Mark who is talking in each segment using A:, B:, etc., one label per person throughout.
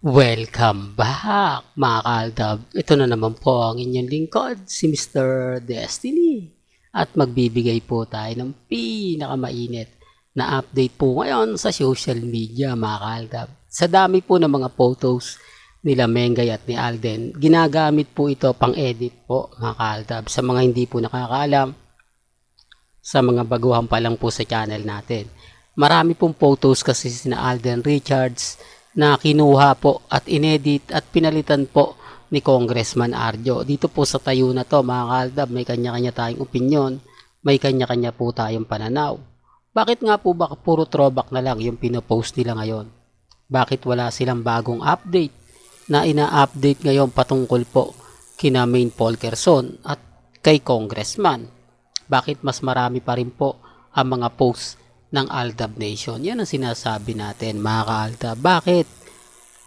A: Welcome back mga kaaldab. Ito na naman po ang inyong lingkod, si Mr. Destiny. At magbibigay po tayo ng pinakamainit na update po ngayon sa social media mga kaaldab. Sa dami po ng mga photos nila Mengay at ni Alden, ginagamit po ito pang edit po mga kaaldab. Sa mga hindi po nakakaalam, sa mga baguhan pa lang po sa channel natin. Marami pong photos kasi sina Alden Richards, na kinuha po at inedit at pinalitan po ni Congressman Arjo. Dito po sa tayo na to mga kaaldab, may kanya-kanya tayong opinion, may kanya-kanya po tayong pananaw. Bakit nga po ba puro throwback na lang yung pinopost nila ngayon? Bakit wala silang bagong update na ina-update ngayon patungkol po kina Maine Polkerson at kay Congressman? Bakit mas marami pa rin po ang mga posts ng Aldab Nation. Yan ang sinasabi natin mga ka-Altab. Bakit?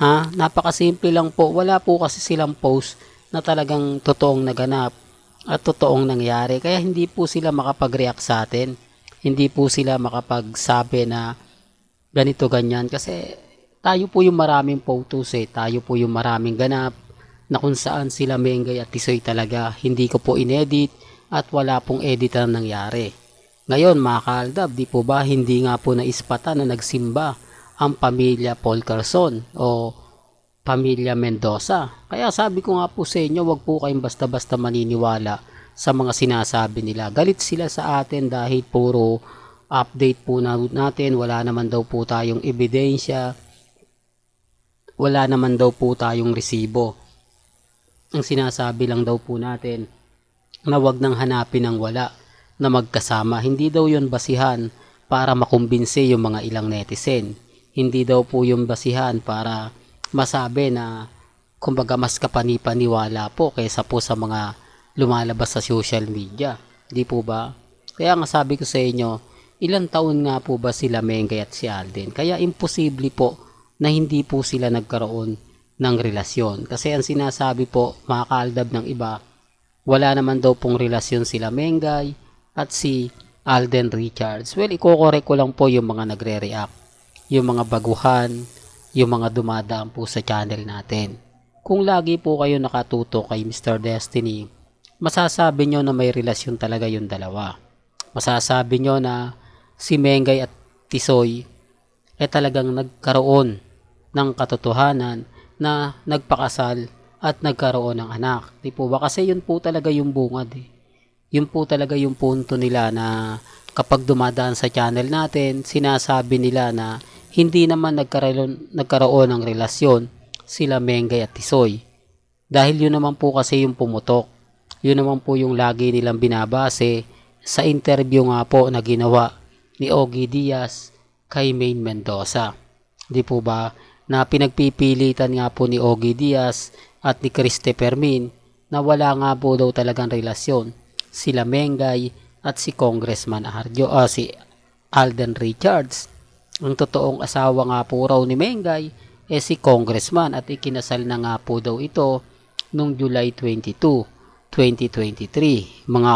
A: Ha? Napakasimple lang po. Wala po kasi silang post na talagang totoong naganap at totoong nangyari. Kaya hindi po sila makapag-react sa atin. Hindi po sila makapagsabi na ganito ganyan kasi tayo po yung maraming photos eh. Tayo po yung maraming ganap na kung saan sila menggay at Tisoy talaga hindi ko po inedit at wala pong edit na nangyari. Ngayon mga kaaldab, di po ba hindi nga po naispata na nagsimba ang pamilya Paul Carson o pamilya Mendoza. Kaya sabi ko nga po sa inyo, wag po kayong basta-basta maniniwala sa mga sinasabi nila. Galit sila sa atin dahil puro update po natin, wala naman daw po tayong ebidensya, wala naman daw po tayong resibo. Ang sinasabi lang daw po natin na wag nang hanapin ang wala na magkasama. Hindi daw yon basihan para makumbinse yung mga ilang netizen. Hindi daw po yung basihan para masabi na kumbaga mas kapanipaniwala po kaysa po sa mga lumalabas sa social media. Di po ba? Kaya nga sabi ko sa inyo, ilang taon nga po ba sila Mengay at si Alden? Kaya imposible po na hindi po sila nagkaroon ng relasyon. Kasi ang sinasabi po, mga kaaldab ng iba, wala naman daw pong relasyon sila Mengay at si Alden Richards. Well, ikokorek ko lang po yung mga nagre-react, yung mga baguhan, yung mga dumadaan po sa channel natin. Kung lagi po kayo nakatuto kay Mr. Destiny, masasabi nyo na may relasyon talaga yung dalawa. Masasabi nyo na si Mengay at Tisoy ay eh, talagang nagkaroon ng katotohanan na nagpakasal at nagkaroon ng anak. Di po ba? Kasi yun po talaga yung bungad eh yun po talaga yung punto nila na kapag dumadaan sa channel natin, sinasabi nila na hindi naman nagkaroon, nagkaroon ng relasyon sila Mengay at Tisoy. Dahil yun naman po kasi yung pumutok. Yun naman po yung lagi nilang binabase sa interview nga po na ginawa ni Ogie Diaz kay Maine Mendoza. Di po ba na pinagpipilitan nga po ni Ogie Diaz at ni Christopher Min na wala nga po daw talagang relasyon sila Mengay at si Congressman Arjo, uh, si Alden Richards. Ang totoong asawa nga po raw ni Mengay eh si Congressman at ikinasal na nga po daw ito noong July 22, 2023. Mga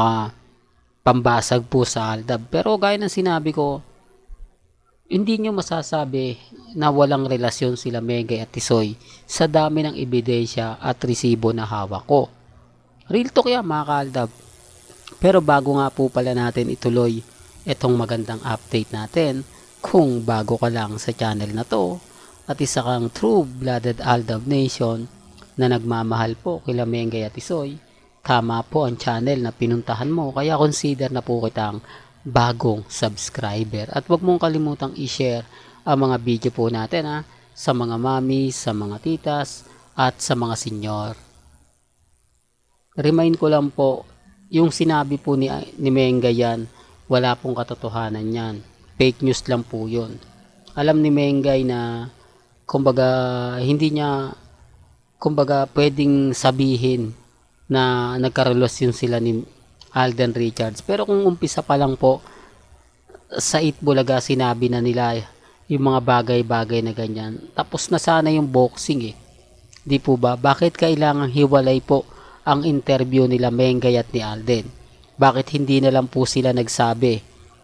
A: pambasag po sa Aldab. Pero gaya ng sinabi ko, hindi nyo masasabi na walang relasyon sila Mengay at Tisoy sa dami ng ebidensya at resibo na hawak ko. Real talk yan mga ka-Aldab. Pero bago nga po pala natin ituloy itong magandang update natin, kung bago ka lang sa channel na to, at isa kang true-blooded Aldab Nation na nagmamahal po kila Mengay at Isoy, tama po ang channel na pinuntahan mo kaya consider na po kitang bagong subscriber. At wag mong kalimutang i-share ang mga video po natin ha, sa mga mami, sa mga titas, at sa mga senior. Remind ko lang po yung sinabi po ni, ni Menga yan, wala pong katotohanan yan. Fake news lang po yun. Alam ni Mengay na kumbaga hindi niya kumbaga pwedeng sabihin na nagkarelasyon sila ni Alden Richards. Pero kung umpisa pa lang po sa Itbulaga sinabi na nila yung mga bagay-bagay na ganyan. Tapos na sana yung boxing eh. Di po ba? Bakit kailangang hiwalay po ang interview nila Mengay at ni Alden. Bakit hindi na lang po sila nagsabi?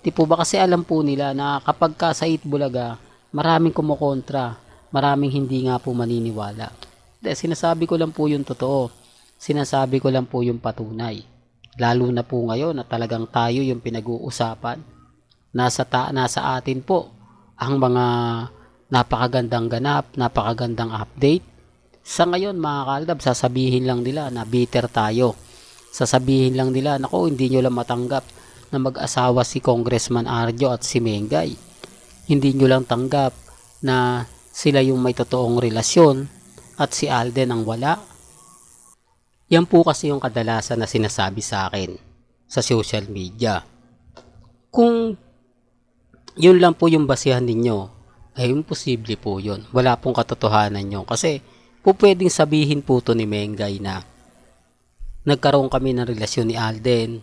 A: Di po ba kasi alam po nila na kapag ka sa Itbulaga, maraming kumukontra, maraming hindi nga po maniniwala. De, sinasabi ko lang po yung totoo. Sinasabi ko lang po yung patunay. Lalo na po ngayon na talagang tayo yung pinag-uusapan. Nasa, ta nasa atin po ang mga napakagandang ganap, napakagandang update sa ngayon mga kalab, sasabihin lang nila na bitter tayo. Sasabihin lang nila, nako hindi nyo lang matanggap na mag-asawa si Congressman Arjo at si Mengay. Hindi nyo lang tanggap na sila yung may totoong relasyon at si Alden ang wala. Yan po kasi yung kadalasan na sinasabi sa akin sa social media. Kung yun lang po yung basihan ninyo, ay imposible po yun. Wala pong katotohanan yun. Kasi po pwedeng sabihin po to ni Mengay na nagkaroon kami ng relasyon ni Alden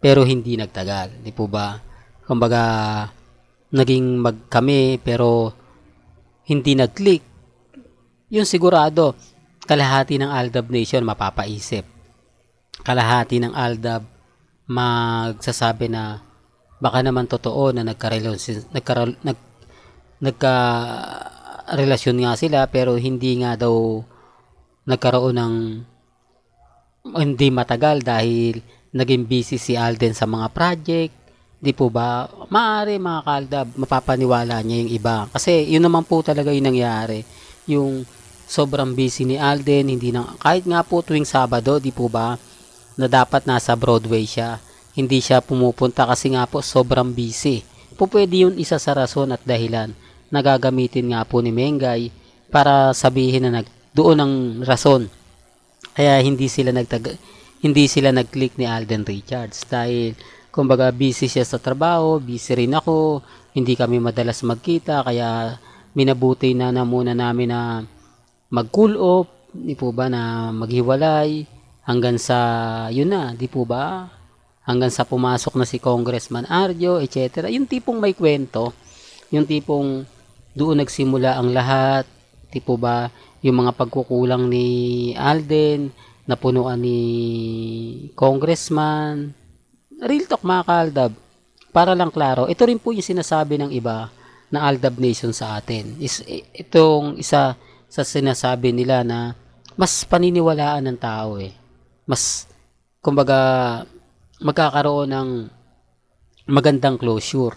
A: pero hindi nagtagal. Di po ba? Kumbaga, naging mag kami pero hindi nag-click. Yun sigurado, kalahati ng Aldab Nation mapapaisip. Kalahati ng Aldab magsasabi na baka naman totoo na nagka-relasyon nagka, nag, nagka relasyon nga sila pero hindi nga daw nagkaroon ng hindi matagal dahil naging busy si Alden sa mga project. Di po ba? Maaari mga kalda, mapapaniwala niya yung iba. Kasi yun naman po talaga yung nangyari. Yung sobrang busy ni Alden, hindi na, kahit nga po tuwing Sabado, di po ba, na dapat nasa Broadway siya. Hindi siya pumupunta kasi nga po sobrang busy. Po pwede yun isa sa rason at dahilan nagagamitin nga po ni Mengay para sabihin na nag, doon ang rason. Kaya hindi sila nagtag hindi sila nag-click ni Alden Richards dahil kumbaga busy siya sa trabaho, busy rin ako, hindi kami madalas magkita kaya minabuti na na muna namin na mag-cool off, di po ba na maghiwalay hanggang sa yun na, di po ba? Hanggang sa pumasok na si Congressman Arjo, etc. Yung tipong may kwento, yung tipong doon nagsimula ang lahat. Tipo ba, yung mga pagkukulang ni Alden, napunuan ni Congressman. Real talk mga kaaldab. Para lang klaro, ito rin po yung sinasabi ng iba na Aldab Nation sa atin. Is, itong isa sa sinasabi nila na mas paniniwalaan ng tao eh. Mas, kumbaga, magkakaroon ng magandang closure.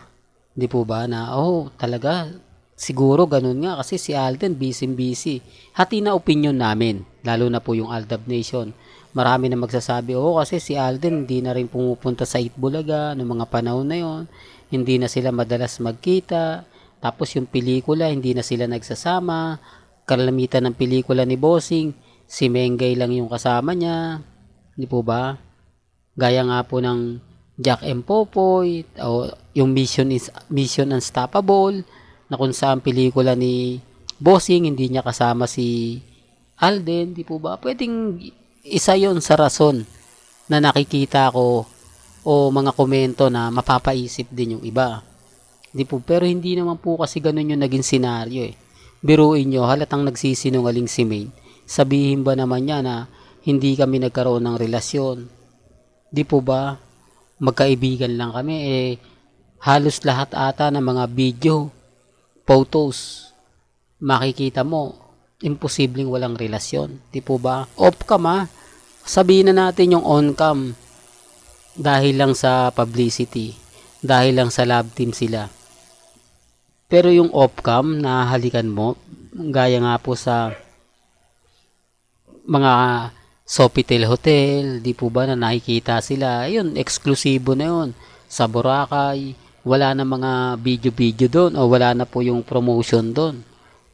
A: Hindi po ba na, oh, talaga, Siguro ganun nga kasi si Alden busy-busy. Hati na opinion namin, lalo na po yung Aldab Nation. Marami na magsasabi, oo oh, kasi si Alden hindi na rin pumupunta sa Itbulaga noong mga panahon na yon. Hindi na sila madalas magkita. Tapos yung pelikula, hindi na sila nagsasama. Kalamitan ng pelikula ni Bossing, si Mengay lang yung kasama niya. Hindi po ba? Gaya nga po ng Jack M. Popoy, o yung Mission, is, Mission Unstoppable, na kung saan pelikula ni Bossing, hindi niya kasama si Alden, di po ba? Pwedeng isa yon sa rason na nakikita ko o mga komento na mapapaisip din yung iba. Di po, pero hindi naman po kasi ganun yung naging senaryo eh. Biruin nyo, halatang nagsisinungaling si Maine. Sabihin ba naman niya na hindi kami nagkaroon ng relasyon? Di po ba? Magkaibigan lang kami eh. Halos lahat ata ng mga video photos, makikita mo, imposibleng walang relasyon. Di po ba? Off-cam ah. Sabihin na natin yung on-cam dahil lang sa publicity, dahil lang sa lab team sila. Pero yung off-cam na halikan mo, gaya nga po sa mga Sofitel Hotel, di po ba na nakikita sila, yun, eksklusibo na yun. Sa Boracay, wala na mga video-video doon o wala na po yung promotion doon.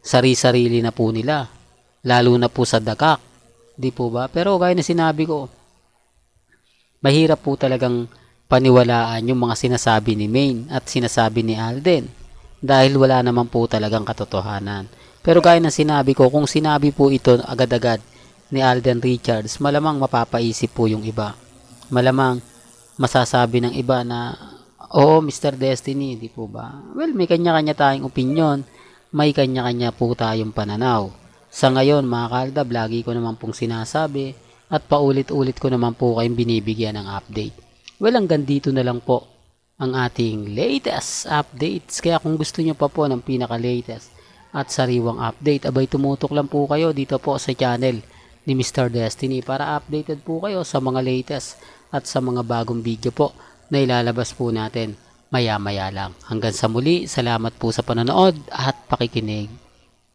A: Sari-sarili na po nila. Lalo na po sa dakak. Di po ba? Pero gaya na sinabi ko, mahirap po talagang paniwalaan yung mga sinasabi ni Maine at sinasabi ni Alden dahil wala naman po talagang katotohanan. Pero gaya ng sinabi ko, kung sinabi po ito agad-agad ni Alden Richards, malamang mapapaisip po yung iba. Malamang masasabi ng iba na oh, Mr. Destiny, di po ba? Well, may kanya-kanya tayong opinion. May kanya-kanya po tayong pananaw. Sa ngayon, mga kaldab, lagi ko naman pong sinasabi at paulit-ulit ko naman po kayong binibigyan ng update. Well, hanggang dito na lang po ang ating latest updates. Kaya kung gusto nyo pa po ng pinaka-latest at sariwang update, abay tumutok lang po kayo dito po sa channel ni Mr. Destiny para updated po kayo sa mga latest at sa mga bagong video po na ilalabas po natin maya-maya lang. Hanggang sa muli, salamat po sa panonood at pakikinig.